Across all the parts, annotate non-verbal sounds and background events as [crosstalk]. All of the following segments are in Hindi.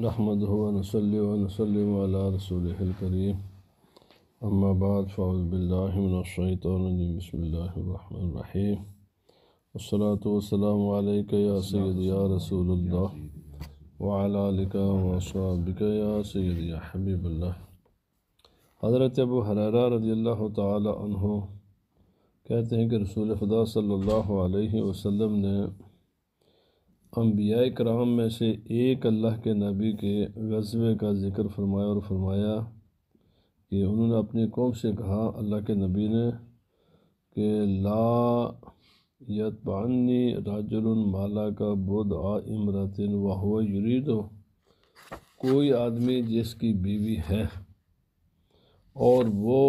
नहमद वनसलम रसोलकरीम अम्माबाद फ़ाउज़बिल्लिमिनशैतरजीम बसमीम वसलात या सैद या रसूलुल्लाह वालिका वसाबिका या सैद या हबीबल्ला हज़रत अबू हरारा रजी अल्लाह तहों कहते हैं कि रसूल ख़ुदा सल्लल्लाहु अलैहि वसल्लम ने अम्बिया कराम में से एक अल्लाह के नबी के गज़बे का ज़िक्र फरमाया और फरमाया कि उन्होंने अपनी कौम से कहा अल्लाह के नबी ने कि ला यतबानी राजुल माला का बुध आ इमरतिन वाह युरीदो कोई आदमी जिसकी बीवी है और वो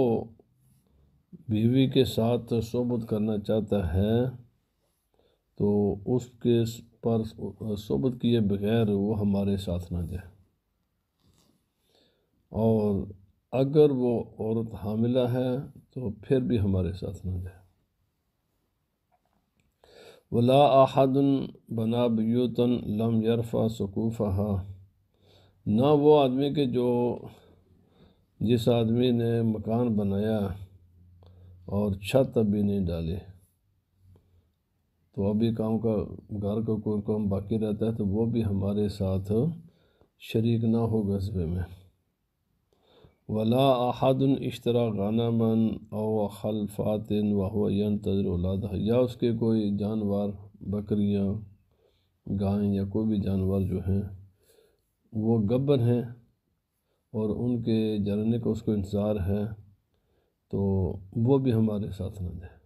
बीवी के साथ सोबत करना चाहता है तो उसके पर सोबत किए बगैर वो हमारे साथ ना जाए और अगर वो औरत हामिला है तो फिर भी हमारे साथ ना जाए वला आहदन बना बुतन लम यरफ़ा सकूफ़ा ना वो आदमी के जो जिस आदमी ने मकान बनाया और छत भी नहीं डाली तो अभी गाँव का घर का कोई काम बाकी रहता है तो वो भी हमारे साथ शरीक ना हो गजबे में वला अहदन इश्तरा गाना मन और खलफातिन वाहन तजरलाद या उसके कोई जानवर बकरियाँ गाय या कोई भी जानवर जो हैं वो गब्बर हैं और उनके जरने का उसको इंतज़ार है तो वो भी हमारे साथ ना दें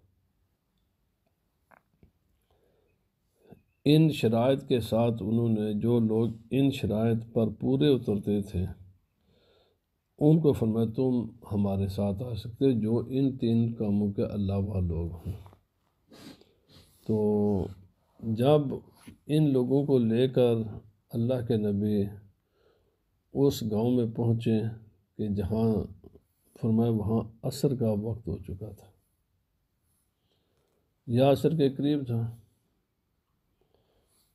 इन शरात के साथ उन्होंने जो लोग इन शरात पर पूरे उतरते थे उनको फरमाया तुम हमारे साथ आ सकते जो इन तीन कामों के अलावा लोग हों तो जब इन लोगों को लेकर अल्लाह के नबी उस गांव में पहुँचे कि जहाँ फरमाए वहाँ असर का वक्त हो चुका था यह असर के करीब था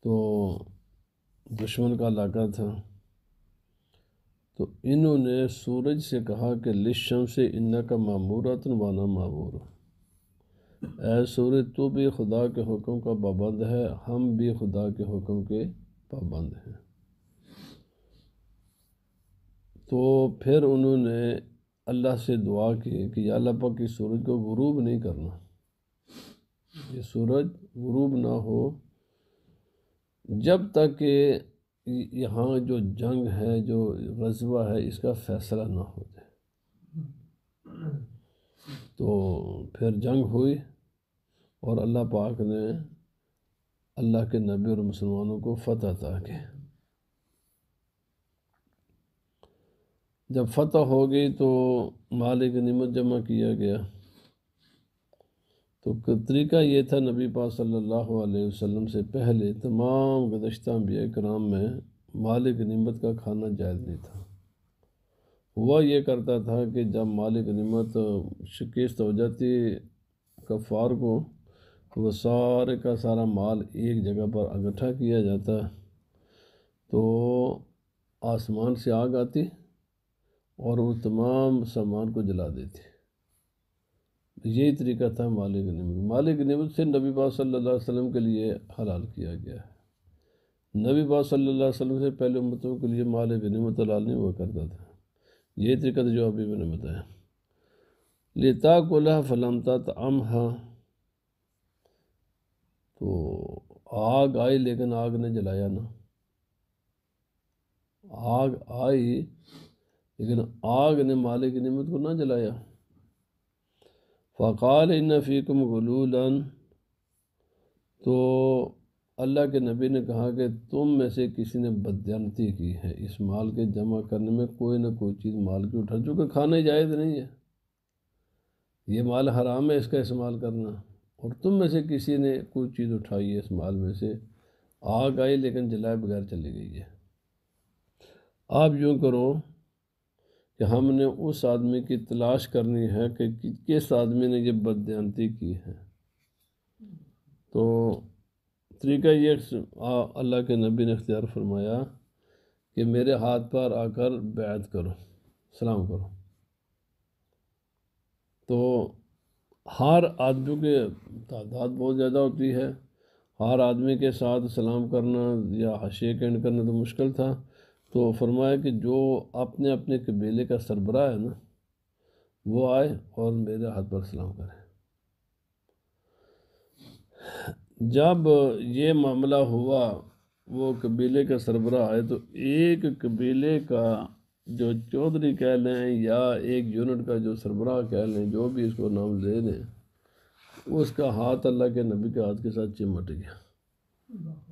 तो दुश्मन का इलाका था तो इन्होंने सूरज से कहा कि लिशम से इन्ना का मामूरा तनवाना मामूर ऐ सूरज तू भी खुदा के हुक्म का पाबंद है हम भी खुदा के हुक्म के पाबंद हैं तो फिर उन्होंने अल्लाह से दुआ की कि अल्लाह पाक सूरज को गुरूब नहीं करना ये सूरज गुरूब ना हो जब तक यहाँ जो जंग है जो गजबा है इसका फैसला ना हो जाए तो फिर जंग हुई और अल्लाह पाक ने अल्लाह के नबी और मुसलमानों को फतह था के जब फतह हो गई तो मालिक नमत जमा किया गया तो तरीका ये था नबी पा सल्लल्लाहु अलैहि वसल्लम से पहले तमाम गुजशत अम्बिया कराम में मालिक नमत का खाना जायज़ नहीं था हुआ ये करता था कि जब मालिक नमत शिकस्त हो जाती कफ़ार को तो वह सारे का सारा माल एक जगह पर इकट्ठा किया जाता तो आसमान से आग आती और वो तमाम सामान को जला देती तो यही तरीका था मालिक नमत मालिक नमत से नबी पाक सल्लल्लाहु के लिए हलाल किया गया है नबी पा सल्ला वसम से पहले उम्मतों के लिए माल नमत हलाल नहीं हुआ करता था यही तरीका था जो अभी मैंने बताया लेता कोला तो तम हाँ तो आग आई लेकिन आग ने जलाया ना आग आई लेकिन आग ने मालिक नमत को ना जलाया फ़ाल इन फ़ीकम गलूलन तो अल्लाह के नबी ने कहा कि तुम में से किसी ने बदजनती की है इस माल के जमा करने में कोई ना कोई चीज़ माल की उठा चूँकि खाना जायज़ नहीं है ये माल हराम है इसका इस्तेमाल करना और तुम में से किसी ने कोई चीज़ उठाई है इस माल में से आग आई लेकिन जलाए बगैर चली गई है आप यूँ करो कि हमने उस आदमी की तलाश करनी है कि किस आदमी ने ये बदती की है तो तरीका ये अल्लाह के नबी ने इख्तियार फरमाया कि मेरे हाथ पर आकर बैत करो सलाम करो तो हर आदमी के तादाद बहुत ज़्यादा होती है हर आदमी के साथ सलाम करना या शेक एंड करना तो मुश्किल था तो फरमाया कि जो अपने अपने कबीले का सरबरा है ना वो आए और मेरे हाथ पर सलाम करें जब ये मामला हुआ वो कबीले का सरबरा आए तो एक कबीले का जो चौधरी कह लें या एक यूनिट का जो सरबरा कह लें जो भी इसको नाम दे दें उसका हाथ अल्लाह के नबी के हाथ के साथ चिमट गया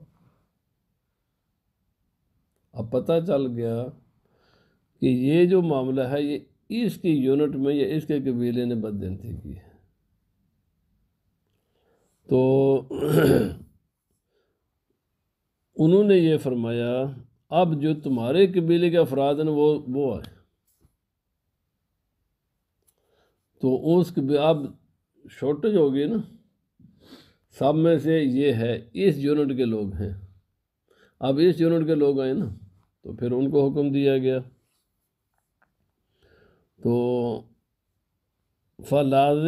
अब पता चल गया कि ये जो मामला है ये इसकी यूनिट में या इसके कबीले ने बदनती की है तो [clears throat] उन्होंने ये फरमाया अब जो तुम्हारे कबीले के अफराद हैं वो वो आए तो उस अब शॉर्टेज होगी ना सब में से ये है इस यूनिट के लोग हैं अब इस यूनिट के लोग आए ना तो फिर उनको हुक्म दिया गया तो फलाज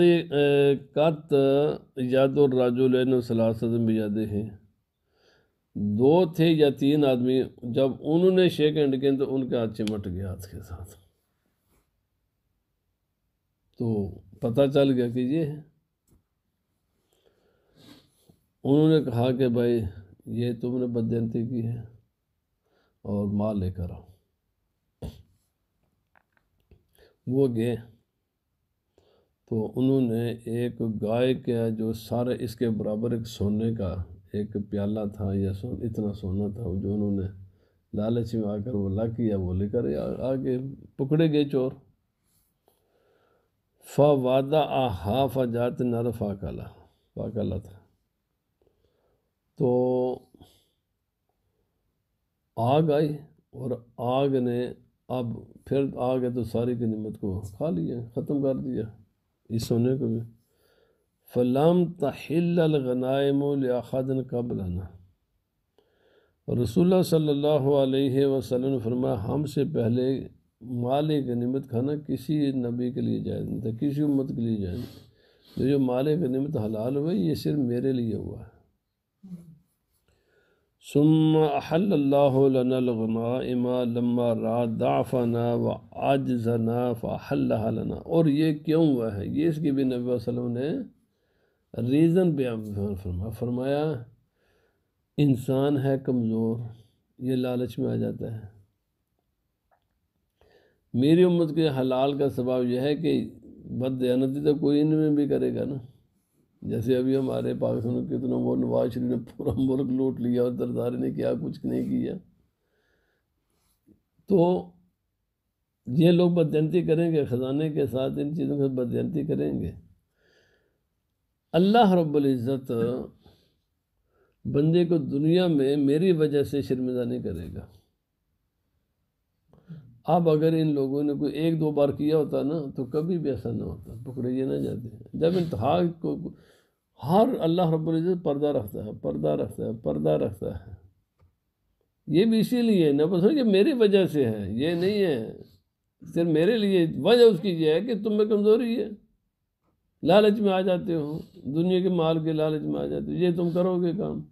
कत याद और राजुल सलासम यादें हैं दो थे या तीन आदमी जब उन्होंने शेख एंड के तो उनके हाथ चिमट गया हाथ के साथ तो पता चल गया कि ये है उन्होंने कहा कि भाई ये तुमने बदजयंती की है और माँ लेकर आओ वो गए तो उन्होंने एक गाय का जो सारे इसके बराबर एक सोने का एक प्याला था या सो इतना सोना था जो उन्होंने लालच में आकर वो ला किया वो लेकर आगे पकड़े गए चोर फ वादा आहा फजात नर फा फाकला था तो आग आई और आग ने अब फिर आग है तो सारी की नमत को खा लिया ख़त्म कर दिया इस सोने को भी फलाम तहिलगनाम कब लाना रसोल्ला सल्लल्लाहु अलैहि वसल्लम ने फरमाया हमसे पहले माल गनीमत खाना किसी नबी के लिए जायज़ नहीं था किसी उम्मत के लिए जायज़ नहीं तो जो माल गनीमत हलाल हुआ ये सिर्फ मेरे लिए हुआ है सुम अहल्लामा लम्मा रा दाफ़ना व आजना फ़ल्लाना और ये क्यों हुआ है ये इसके भी नबी वसल्लम ने रीज़न बयान फरमाया फरमाया इंसान है कमज़ोर ये लालच में आ जाता है मेरी उम्मत के हलाल का स्वभाव यह है कि बदयानती तो कोई इनमें भी करेगा ना जैसे अभी हमारे पाकिस्तान के कितना वो नवाज शरीफ ने पूरा मुल्क लूट लिया और दरदारी ने क्या कुछ नहीं किया तो ये लोग बदयंती करेंगे ख़जाने के साथ इन चीज़ों के बदयंती करेंगे अल्लाह रब्ज़त बंदे को दुनिया में मेरी वजह से शर्मिंदा नहीं करेगा अब अगर इन लोगों ने कोई एक दो बार किया होता ना तो कभी भी ऐसा ना होता पकड़े ये ना जाते जब इंतहा को हर अल्लाह रब्ज़त पर्दा रखता है पर्दा रखता है पर्दा रखता है ये भी इसीलिए ना बस ये मेरी वजह से है ये नहीं है सिर्फ मेरे लिए वजह उसकी यह है कि तुम में कमज़ोरी है लालच में आ जाते हो दुनिया के माल के लालच में आ जाते हो ये तुम करोगे काम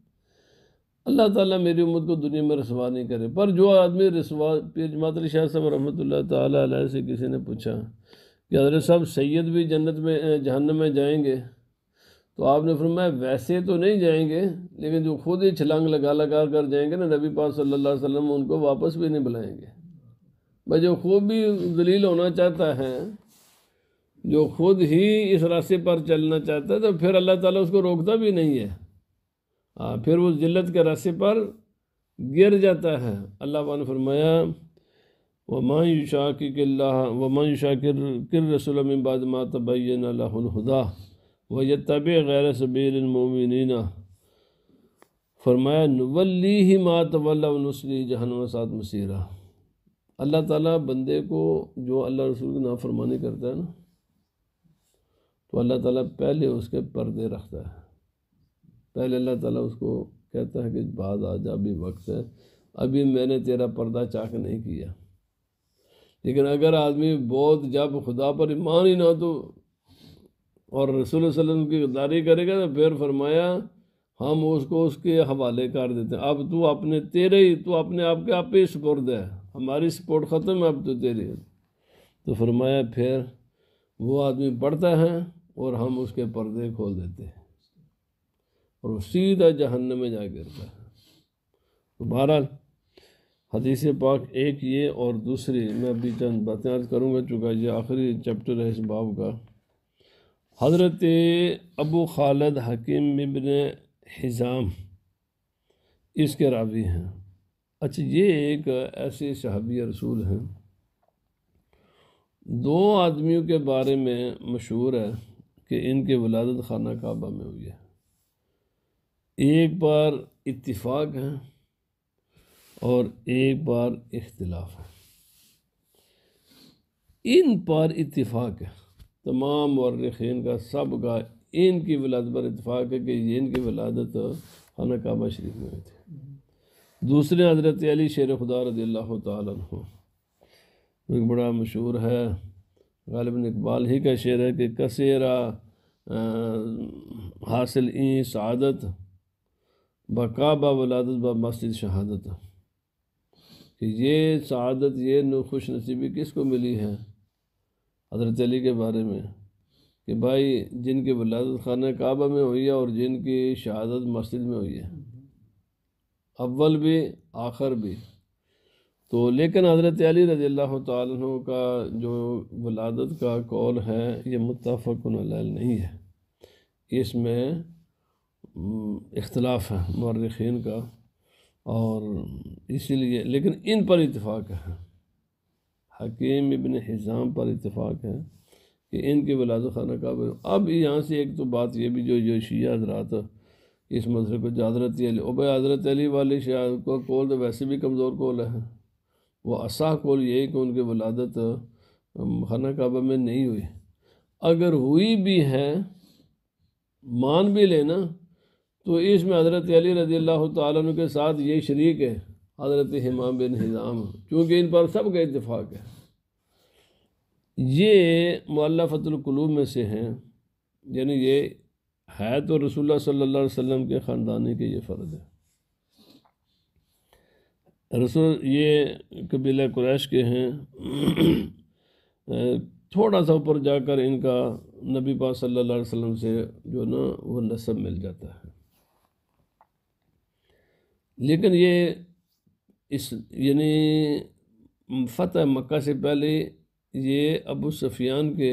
अल्लाह ताला मेरी उम्मत को दुनिया में रसवा नहीं करे पर जो आदमी रसवा पीर मातर शाह साहब रहमत ला से किसी ने पूछा कि हजरत साहब सैयद भी जन्नत में जहन्नम में जाएंगे तो आपने फरमाया वैसे तो नहीं जाएंगे लेकिन जो खुद ही छलांग लगा लगा कर जाएंगे ना नबी पा सल्ला वसम उनको वापस भी नहीं बुलाएंगे भाई जो खूब भी दलील होना चाहता है जो खुद ही इस रास्ते पर चलना चाहता है तो फिर अल्लाह ताला उसको रोकता भी नहीं है आ, फिर उस जिल्लत के रस्सी पर गिर जाता है अल्लाह पान फरमाया व मायू शाकिल्ला व मायू शाकिर किर रसोलबाद मातबैनहुदा व यह तब गैर सबीरमिन फरमाया वली ही मातवल्लासली जहनम सात मसीरा अल्लाह ताला बंदे को जो अल्लाह रसूल की नाफरमानी करता है ना तो अल्लाह ताला पहले उसके पर्दे रखता है पहले अल्लाह ताला उसको कहता है कि बाद आ जा अभी वक्त है अभी मैंने तेरा पर्दा चाक नहीं किया लेकिन अगर आदमी बहुत जब खुदा पर ईमान ही ना तो और रसूल वसल्लम की गद्दारी करेगा तो फिर फरमाया हम उसको उसके हवाले कर देते हैं अब तू अपने तेरे ही तू अपने आप के आप ही सपोर्ट है हमारी सपोर्ट ख़त्म है अब तो तेरी तो फरमाया फिर वो आदमी पढ़ता है और हम उसके पर्दे खोल देते हैं और वो सीधा जहन्नम में जा गिरता है तो बहरहाल हदीस पाक एक ये और दूसरी मैं अभी चंद बातें अर्ज करूँगा चूँकि ये आखिरी चैप्टर है इस बाब का हज़रत अबू खालद हकीम इबन हिजाम इसके रावी हैं अच्छा ये एक ऐसे सहाबी रसूल हैं दो आदमियों के बारे में मशहूर है कि इनके वलादत खाना काबा में हुई है एक बार इतफाक़ है और एक बार इख्तलाफ है इन पर इतफाक़ है तमाम वर्खीन का सब का इनकी विलादत पर इतफाक़ है कि इनकी विलादत खान काबा शरीफ में हुई थी दूसरे हजरत अली शेर खुदा रदील्ला तु एक बड़ा मशहूर है गालिबन इकबाल ही का शेर है कि कसेरा हासिल ई सदत बका वलादत बा मस्जिद शहादत कि ये शहादत ये खुश नसीबी को मिली है हजरत अली के बारे में कि भाई जिनकी वलादत खाना काबा में हुई है और जिनकी शहादत मस्जिद में हुई है अव्वल भी आखिर भी तो लेकिन हज़रत अली रज़ी तु का जो वलादत का कौल है ये मुतफ़ नहीं है इसमें इख्तलाफ है मर्रखीन का और इसीलिए लेकिन इन पर इतफ़ाक़ है हकीम इबन हिज़ाम पर इतफ़ाक़ है कि इनके वलाद खाना काबिल अब यहाँ से एक तो बात यह भी जो जो हजरात इस मसले को हजरत अली उब हजरत अली वाले शाह का कौल तो वैसे भी कमज़ोर कौल है वह असा कौल यही कि उनकी वलादत खाना काबा में नहीं हुई अगर हुई भी है मान भी लेना तो इसमें हज़रत अली रज़ी अल्लाह तु के साथ ये शरीक है हज़रत हमाम बिन हिज़ाम चूँकि इन पर सब का इतफ़ाक़ है ये मल्लफ़तलकलूब में से हैं यानी ये है तो रसूल सल्ला वसम के ख़ानदानी के ये फ़र्ज है रसूल ये कबीला क्रैश के हैं थोड़ा सा ऊपर जाकर इनका नबी पा सल्ला वसम से जो ना वो नसब मिल जाता है लेकिन ये इस यानी फ़तह मक्का से पहले ये अबू सफियान के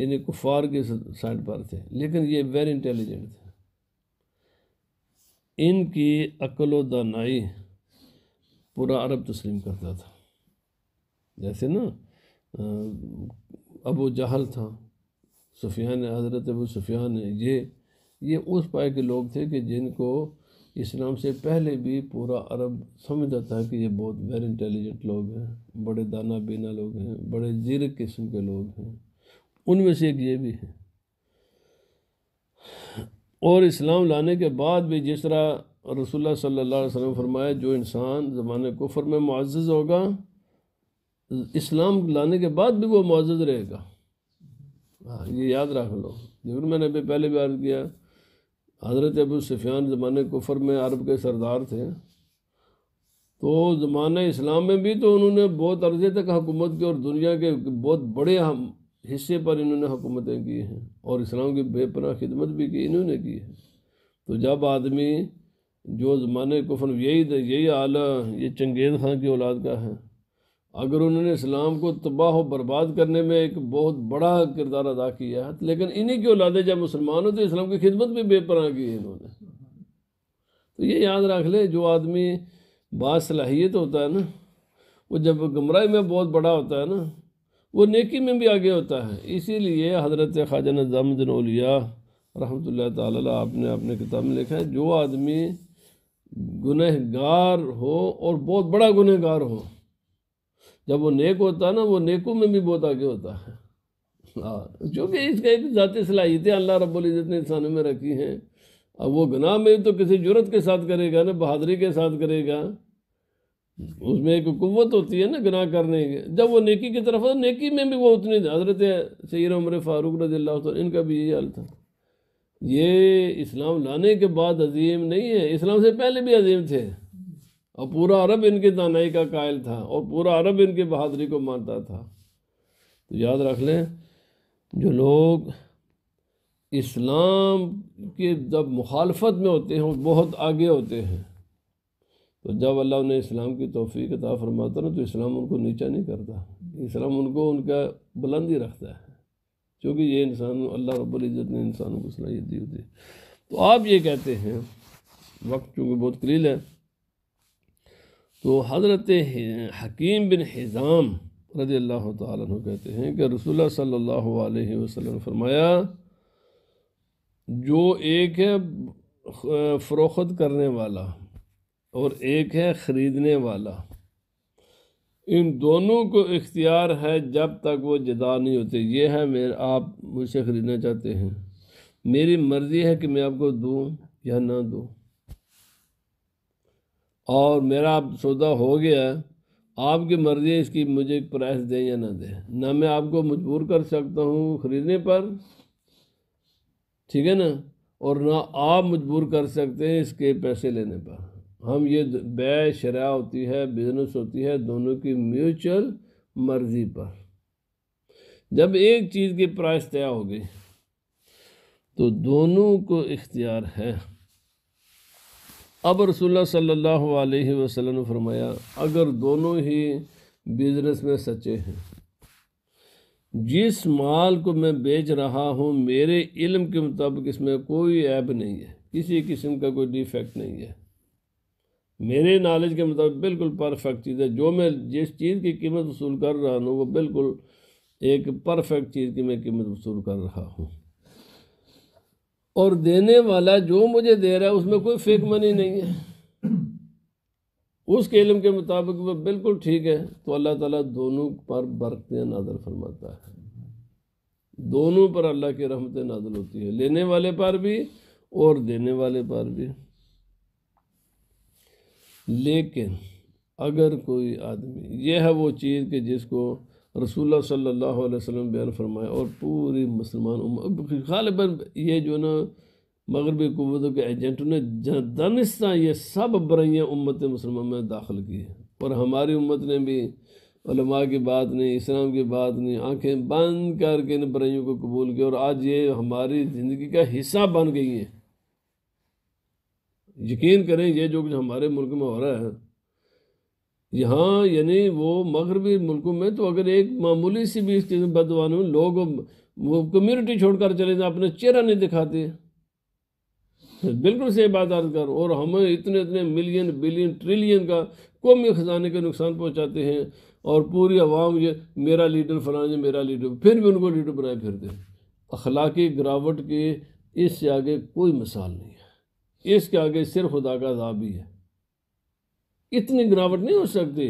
यानी कुफार के साइड पर थे लेकिन ये वेरी इंटेलिजेंट थे इनकी अकल दानाई पूरा अरब तस्लीम करता था जैसे ना अबू जहल था सुफियान हज़रत अबू सुफियान ये ये उस पाए के लोग थे कि जिनको इस्लाम से पहले भी पूरा अरब समझता था कि ये बहुत वेरी इंटेलिजेंट लोग हैं बड़े दाना बीना लोग हैं बड़े जीर किस्म के लोग हैं उनमें से एक ये भी है और इस्लाम लाने के बाद भी जिस तरह रसुल्ला सल्ला वसम फरमाया जो इंसान ज़माने कुफर में मुआज़ होगा इस्लाम लाने के बाद भी वो मुआज़ रहेगा हाँ ये याद रख लो जरूर मैंने अभी पहले भी अर्ज किया हज़रत अबू सुफियान ज़माने कुफर में अरब के सरदार थे तो ज़माने इस्लाम में भी तो उन्होंने बहुत अर्जे तक हुकूमत की और दुनिया के बहुत बड़े हम हिस्से पर इन्होंने हुकूमतें की हैं और इस्लाम की बेपना खिदमत भी की इन्होंने की है तो जब आदमी जो ज़माने कुफर यही यही आला ये चंगेज़ खान की औलाद का है अगर उन्होंने इस्लाम को तबाह व बर्बाद करने में एक बहुत बड़ा किरदार अदा किया है तो लेकिन इन्हीं की औलादे जब मुसलमान हो तो इस्लाम की खिदमत भी बेपना की है इन्होंने तो ये याद रख ले जो आदमी बासलाहियत होता है ना वो जब गमराई में बहुत बड़ा होता है ना वो नेकी में भी आगे होता है इसीलिए हज़रत ख्वाजा नज़ामुद्दीन ओलिया रहमत आपने अपने किताब में लिखा है जो आदमी गुनहगार हो और बहुत बड़ा गुनहगार हो जब वो नेक होता है ना वो नेकों में भी बहुत आगे होता है हाँ क्योंकि इसका एक ज़ाती सलाहियतें अल्लाह इज़्ज़त ने इंसानों में रखी हैं अब वो गनाह में तो किसी जरूरत के साथ करेगा ना बहादरी के साथ करेगा उसमें एक कुत होती है ना गुनाह करने की जब वो नेकी की तरफ तो नेकी में भी वो उतनी हजरत सैर उम्र फारूक रजील्ला तो इनका भी यही हाल था ये इस्लाम लाने के बाद अजीम नहीं है इस्लाम से पहले भी अजीम थे और पूरा अरब इनके दानाई का कायल था और पूरा अरब इनके बहादुरी को मानता था तो याद रख लें जो लोग इस्लाम के जब मुखालफत में होते हैं वो बहुत आगे होते हैं तो जब अल्लाह उन्हें इस्लाम की तोफ़ी अता फरमाता ना तो इस्लाम उनको नीचा नहीं करता इस्लाम उनको उनका बुलंदी रखता है क्योंकि ये इंसान अल्लाह रब्बुल इज़्ज़त ने इंसानों को सलाहियत दी होती है तो आप ये कहते हैं वक्त चूँकि बहुत कलील है तो हज़रत हकीम बिन हिज़ाम रजी अल्लाह तु कहते हैं कि रसूल सल्लल्लाहु अलैहि वसल्लम फरमाया जो एक है फ़रोख्त करने वाला और एक है ख़रीदने वाला इन दोनों को इख्तियार है जब तक वो जदा नहीं होते ये है मेरे आप मुझसे ख़रीदना चाहते हैं मेरी मर्ज़ी है कि मैं आपको दूँ या ना दूँ और मेरा सौदा हो गया आपकी मर्ज़ी है इसकी मुझे प्राइस दें या ना दें ना मैं आपको मजबूर कर सकता हूँ ख़रीदने पर ठीक है ना और ना आप मजबूर कर सकते हैं इसके पैसे लेने पर हम ये बै शरा होती है बिजनेस होती है दोनों की म्यूचुअल मर्ज़ी पर जब एक चीज़ की प्राइस तय होगी तो दोनों को इख्तियार है अब रसोल्ला सल्लल्लाहु अलैहि वसल्लम ने फरमाया अगर दोनों ही बिजनेस में सच्चे हैं जिस माल को मैं बेच रहा हूँ मेरे इल्म के मुताबिक इसमें कोई ऐप नहीं है किसी किस्म का कोई डिफेक्ट नहीं है मेरे नॉलेज के मुताबिक बिल्कुल परफेक्ट चीज़ है जो मैं जिस चीज़ की कीमत वसूल कर रहा हूँ वो बिल्कुल एक परफेक्ट चीज़ की मैं कीमत वसूल कर रहा हूँ और देने वाला जो मुझे दे रहा है उसमें कोई फेक मनी नहीं है उसके इलम के मुताबिक वह बिल्कुल ठीक है तो अल्लाह ताला दोनों पर बरकते नाजर फरमाता है दोनों पर अल्लाह की रहमतें नाजल होती है लेने वाले पर भी और देने वाले पर भी लेकिन अगर कोई आदमी यह है वो चीज़ कि जिसको रसूल सल्ला वसम बयान फरमाया और पूरे मुसलमान गालिबा ये जो ना मगरबी कुतों मतलब के एजेंटों ने दनिस्तान ये सब बुराइयाँ उम्मत मुसलमान में दाखिल की है और हमारी उम्मत ने भी उलमा की बात नहीं इस्लाम की बात नहीं आँखें बंद करके इन बुराइयों को कबूल किया और आज ये हमारी ज़िंदगी का हिस्सा बन गई है यकीन करें ये जो कुछ हमारे मुल्क में हो रहा है यहाँ यानी वो मगरबी मुल्कों में तो अगर एक मामूली सी भी इसके बदवानून लोग वो कम्युनिटी छोड़कर चले जाए अपना चेहरा नहीं दिखाते बिल्कुल सही बात अर्ज कर और हमें इतने इतने मिलियन बिलियन ट्रिलियन का कौमी ख़जाने का नुकसान पहुँचाते हैं और पूरी आवाम ये मेरा लीडर फलान ये मेरा लीडर फिर भी उनको लीडर बनाए फिरते दे अखलाकी गिरावट के इससे आगे कोई मिसाल नहीं है इसके आगे सिर्फ खुदा का जहा ही है इतनी गिरावट नहीं हो सकती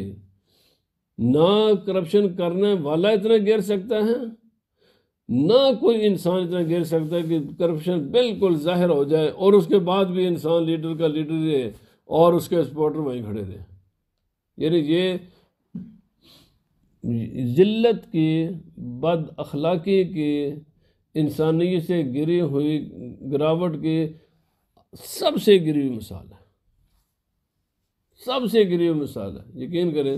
ना करप्शन करने वाला इतना गिर सकता है ना कोई इंसान इतना गिर सकता है कि करप्शन बिल्कुल जाहिर हो जाए और उसके बाद भी इंसान लीडर का लीडर रहे और उसके सपोर्टर वहीं खड़े रहे यानी ये जिल्लत की बद अखलाक़ी की इंसानियत से गिरी हुई गिरावट की सबसे गिरी हुई मिसाल है सबसे गरीब मिसाल है यकीन करें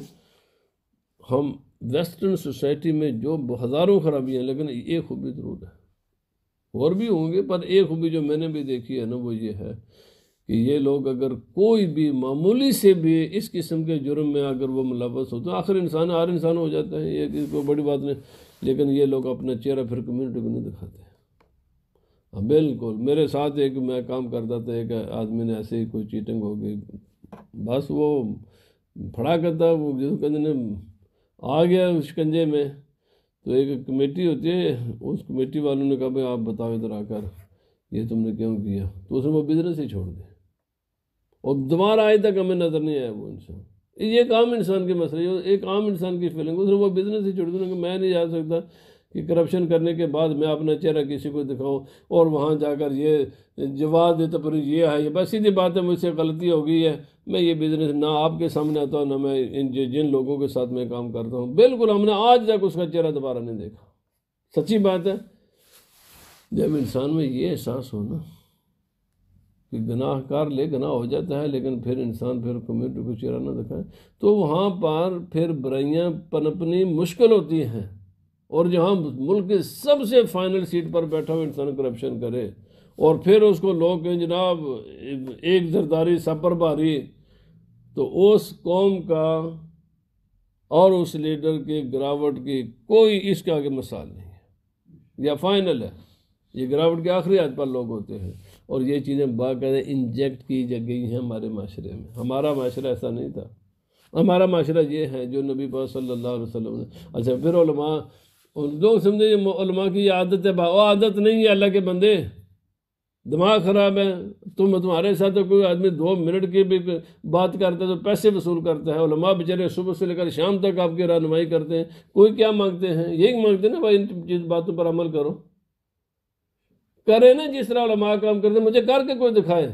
हम वेस्टर्न सोसाइटी में जो हज़ारों खराबियाँ लेकिन एक खूबी ज़रूर है और भी होंगे पर एक खूबी जो मैंने भी देखी है ना वो ये है कि ये लोग अगर कोई भी मामूली से भी इस किस्म के जुर्म में अगर वो मुलवस हो तो आखिर इंसान हर इंसान हो जाता है ये कोई बड़ी बात नहीं लेकिन ये लोग अपना चेहरा फिर कम्यूनिटी को नहीं दिखाते हाँ, बिल्कुल मेरे साथ एक मैं काम करता था एक आदमी ने ऐसे ही कोई चीटिंग हो गई बस वो फड़ा करता वो जिसको कहते ने आ गया उस कंजे में तो एक कमेटी होती है उस कमेटी वालों ने कहा भाई आप बताओ इधर आकर ये तुमने क्यों किया तो उसने वो बिजनेस ही छोड़ दिया और दोबारा आए तक हमें नज़र नहीं आया वो इंसान ये एक आम इंसान के मसले एक आम इंसान की फीलिंग उसने वो बिजनेस ही छोड़ दिया मैं नहीं जा सकता कि करप्शन करने के बाद मैं अपना चेहरा किसी को दिखाऊं और वहाँ जाकर ये जवाब तो पर ये है ये बस सीधी बात है मुझसे गलती हो गई है मैं ये बिज़नेस ना आपके सामने आता हूँ ना मैं इन जिन लोगों के साथ मैं काम करता हूँ बिल्कुल हमने आज तक उसका चेहरा दोबारा नहीं देखा सच्ची बात है जब इंसान में ये एहसास हो ना कि गनाहकार ले गनाह हो जाता है लेकिन फिर इंसान फिर कम्युनिटी को चेहरा ना दिखाए तो वहाँ पर फिर बुराइयाँ पनपनी मुश्किल होती हैं और जहाँ मुल्क की सबसे फाइनल सीट पर बैठा हुआ इंसान करप्शन करे और फिर उसको लोग कहें जनाब एक जरदारी सपर भारी तो उस कौम का और उस लीडर के गिरावट की कोई इसके आगे मिसाल नहीं है यह फाइनल है ये गिरावट के आखिरी हद पर लोग होते हैं और ये चीज़ें बाकायदा इंजेक्ट की जा गई हैं हमारे माशरे में हमारा माशरा ऐसा नहीं था हमारा माशरा ये है जो नबी पा सल्ला अलैहि ने अच्छा फिर और लोग समझे ये की आदत है वो आदत नहीं है अल्लाह के बंदे दिमाग ख़राब है तुम तुम्हारे साथ तो कोई आदमी दो मिनट की भी बात करता है तो पैसे वसूल करता है उलमा बेचारे सुबह से लेकर शाम तक आपकी रहनमाई करते हैं कोई क्या मांगते हैं यही मांगते हैं ना भाई इन चीज़ बातों पर अमल करो करें ना जिस तरह उलमा काम करते मुझे करके कोई दिखाए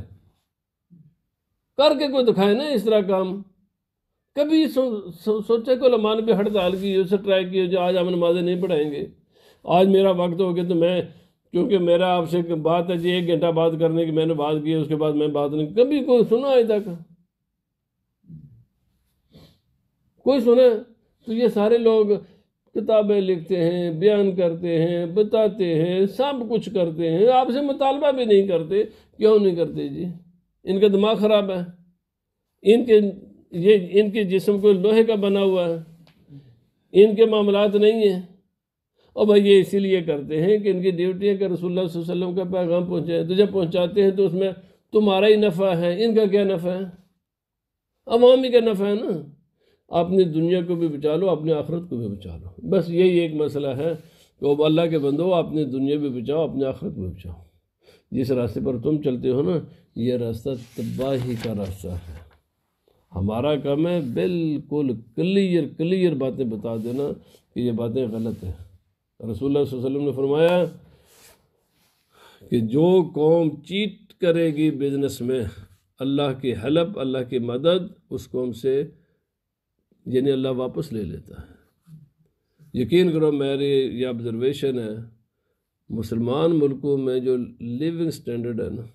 करके कोई दिखाए ना इस तरह काम कभी सो, सो, सोचा को लमान भी हड़ताल की उसे ट्राई की जो आज हम नमाजें नहीं पढ़ाएंगे आज मेरा वक्त हो गया तो मैं क्योंकि मेरा आपसे बात है जी एक घंटा बात करने की मैंने बात की उसके बाद मैं बात नहीं कभी कोई सुना आज तक कोई सुना तो ये सारे लोग किताबें लिखते हैं बयान करते हैं बताते हैं सब कुछ करते हैं आपसे मुतालबा भी नहीं करते क्यों नहीं करते जी इनका दिमाग ख़राब है इनके ये इनके जिसम को लोहे का बना हुआ है इनके मामलात नहीं हैं और भाई ये इसीलिए करते हैं कि इनकी ड्यूटी है कि रसोल्ला वसलम का पैगाम पहुँचाए तो जब पहुँचाते हैं तो उसमें तुम्हारा ही नफ़ा है इनका क्या नफ़ा है अवामी का नफ़ा है ना अपनी दुनिया को भी बचा लो अपने आखरत को भी बचा लो बस यही एक मसला है कि अब अल्लाह के बंदो अपनी दुनिया भी बचाओ अपने आखरत भी बचाओ जिस रास्ते पर तुम चलते हो ना ये रास्ता तबाही का रास्ता है हमारा काम है बिल्कुल क्लियर क्लियर बातें बता देना कि ये बातें गलत हैं रसूल वसलम ने फरमाया कि जो कौम चीट करेगी बिजनेस में अल्लाह की हेल्प अल्लाह की मदद उस कौम से यानी अल्लाह वापस ले लेता है यकीन करो मेरी ये ऑब्जर्वेशन है मुसलमान मुल्कों में जो लिविंग स्टैंडर्ड है ना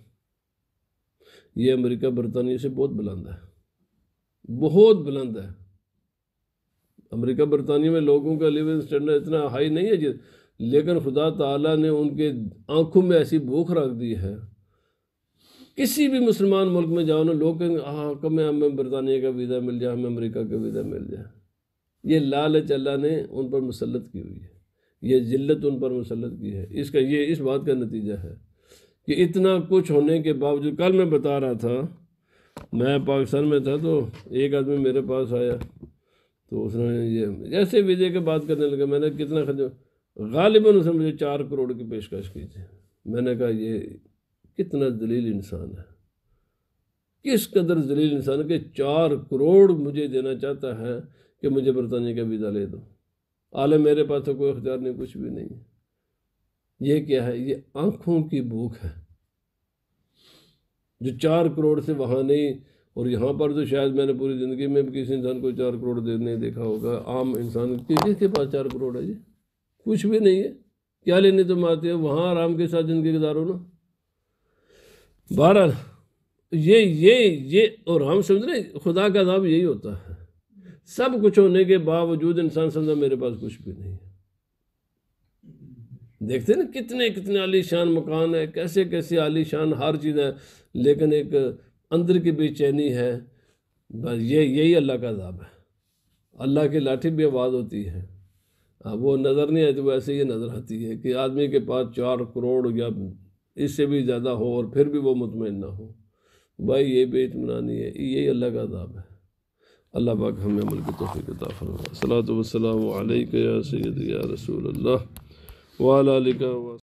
ये अमेरिका बरतानिया से बहुत बुलंद है बहुत बुलंद है अमेरिका बरतानिया में लोगों का लिविंग स्टैंडर्ड इतना हाई नहीं है लेकिन खुदा ताला ने उनके आंखों में ऐसी भूख रख दी है किसी भी मुसलमान मुल्क में जाओ ना लोग कहेंगे हाँ कब हमें बरतानिया का वीज़ा मिल जाए हमें अमेरिका का वीज़ा मिल जाए ये लाल चल्ला ने उन पर मुसलत की हुई है ये जिल्लत उन पर मुसलत की है इसका ये इस बात का नतीजा है कि इतना कुछ होने के बावजूद कल मैं बता रहा था मैं पाकिस्तान में था तो एक आदमी मेरे पास आया तो उसने ये जैसे विजय के बात करने लगे मैंने कितना खर्च गालिबा उसने मुझे चार करोड़ की पेशकश की थी मैंने कहा ये कितना दलील इंसान है किस कदर जलील इंसान के चार करोड़ मुझे देना चाहता है कि मुझे बरतानिया का वीज़ा ले दो आले मेरे पास तो कोई अख्तियार नहीं कुछ भी नहीं ये क्या है ये आँखों की भूख है जो चार करोड़ से वहाँ नहीं और यहाँ पर तो शायद मैंने पूरी ज़िंदगी में किसी इंसान को चार करोड़ दे नहीं देखा होगा आम इंसान किसी के पास चार करोड़ है जी कुछ भी नहीं है क्या लेने तुम तो आते हो वहाँ आराम के साथ ज़िंदगी गुजारो ना बारह ये ये ये और हम समझ रहे खुदा का दाब यही होता है सब कुछ होने के बावजूद इंसान समझा मेरे पास कुछ भी नहीं है देखते ना कितने कितने आलीशान मकान है कैसे कैसे आलीशान हर चीज़ है लेकिन एक अंदर की बेचैनी है बस ये यही अल्लाह का अजाब है अल्लाह की लाठी भी आवाज़ होती है अब वो नज़र नहीं आती तो वैसे ही नज़र आती है कि आदमी के पास चार करोड़ या इससे भी ज़्यादा हो और फिर भी वो मुतमिन ना हो भाई ये इतमानी है यही अल्लाह का अजाब है अल्लाह पाक हमें मुल्क तोहफ़ी के ताफ़र सलात सैद या रसूल अल्लाह ولا آلك